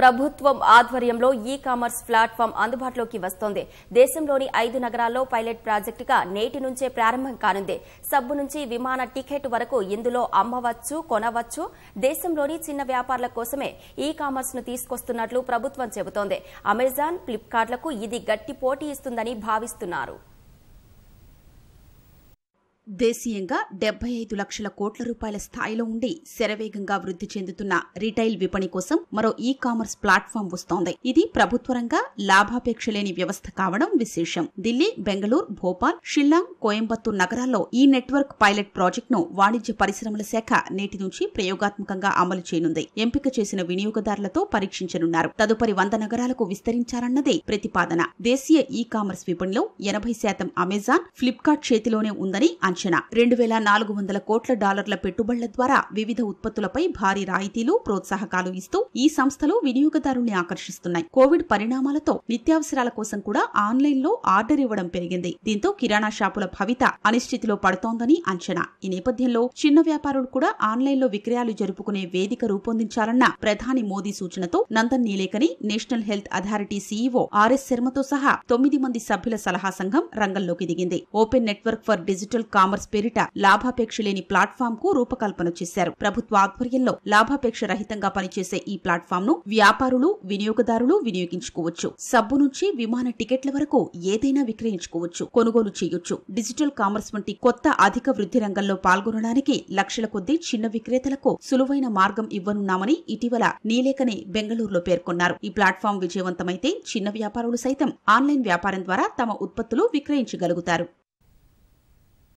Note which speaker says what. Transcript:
Speaker 1: ప్రభుత్వం ఆధ్వర్యంలో e commerce platform అందుబాటులోకి వస్తోంది దేశంలోని ఐదు నగరాల్లో పైలట్ ప్రాజెక్టుగా నేటి నుంచే ప్రారంభం కానుంది సబ్బు నుంచి విమాన టికెట్ వరకు ఇందులో అమ్మవచ్చు కొనవచ్చు దేశంలోని చిన్న వ్యాపారుల కోసమే ఈ కామర్స్ ను తీసుకొస్తున్నట్లు ప్రభుత్వం చెబుతోంది అమెజాన్ ఫ్లిప్కార్ట్లకు ఇది గట్టి పోటీ ఇస్తుందని భావిస్తున్నారు
Speaker 2: దేశీయంగా డెబ్బై ఐదు లక్షల కోట్ల రూపాయల స్థాయిలో ఉండి శరవేగంగా వృద్ధి చెందుతున్న రిటైల్ విపణి కోసం మరో ఈ కామర్స్ ప్లాట్ఫామ్ వస్తోంది ఇది ప్రభుత్వ రంగ లాభాపేక్ష లేని వ్యవస్థ కావడం విశేషం ఢిల్లీ బెంగళూరు భోపాల్ షిల్లాంగ్ కోయంబత్తూర్ నగరాల్లో ఈ నెట్వర్క్ పైలట్ ప్రాజెక్టును వాణిజ్య పరిశ్రమల శాఖ నేటి నుంచి ప్రయోగాత్మకంగా అమలు చేయనుంది ఎంపిక చేసిన వినియోగదారులతో పరీక్షించనున్నారు తదుపరి వంద నగరాలకు విస్తరించారన్నదే ప్రతిపాదన దేశీయ ఈ కామర్స్ విపణిలో ఎనభై శాతం అమెజాన్ ఫ్లిప్కార్ట్ చేతిలోనే ఉందని అంచనా అంచనా రెండు వేల నాలుగు వందల కోట్ల డాలర్ల పెట్టుబడుల ద్వారా వివిధ ఉత్పత్తులపై భారీ రాయితీలు ప్రోత్సాహకాలు ఇస్తూ ఈ సంస్థలు వినియోగదారుల్ని ఆకర్షిస్తున్నాయి కోవిడ్ పరిణామాలతో నిత్యావసరాల కోసం కూడా ఆన్లైన్ లో ఆర్డర్ ఇవ్వడం పెరిగింది దీంతో కిరాణా షాపుల భవిత అనిశ్చితిలో పడుతోందని అంచనా ఈ నేపథ్యంలో చిన్న వ్యాపారులు కూడా ఆన్లైన్ లో విక్రయాలు జరుపుకునే వేదిక రూపొందించాలన్న ప్రధాని మోదీ సూచనతో Nandan Nilekani national health authority CEO RS శర్మతో సహా తొమ్మిది మంది సభ్యుల సలహా సంఘం రంగంలోకి దిగింది open network for digital commerce పేరిట లాభాపేక్ష లేని ప్లాట్ఫామ్ కు రూపకల్పన చేశారు ప్రభుత్వ ఆధ్వర్యంలో లాభాపేక్ష రహితంగా పనిచేసే ఈ ప్లాట్ఫామ్ ను వ్యాపారులు వినియోగదారులు వినియోగించుకోవచ్చు సబ్బు నుంచి విమాన టికెట్ల వరకు ఏదైనా విక్రయించుకోవచ్చు కొనుగోలు చేయొచ్చు డిజిటల్ కామర్స్ వంటి కొత్త అధిక వృద్ధి రంగంలో పాల్గొనడానికి లక్షల కొద్దీ చిన్న విక్రేతలకు సులువైన మార్గం ఇవ్వనున్నామని ఇటీవల నీలేకని బెంగళూరులో పేర్కొన్నారు ఈ ప్లాట్ఫామ్ విజయవంతమైతే చిన్న వ్యాపారులు సైతం ఆన్లైన్ వ్యాపారం ద్వారా తమ ఉత్పత్తులు విక్రయించగలుగుతారు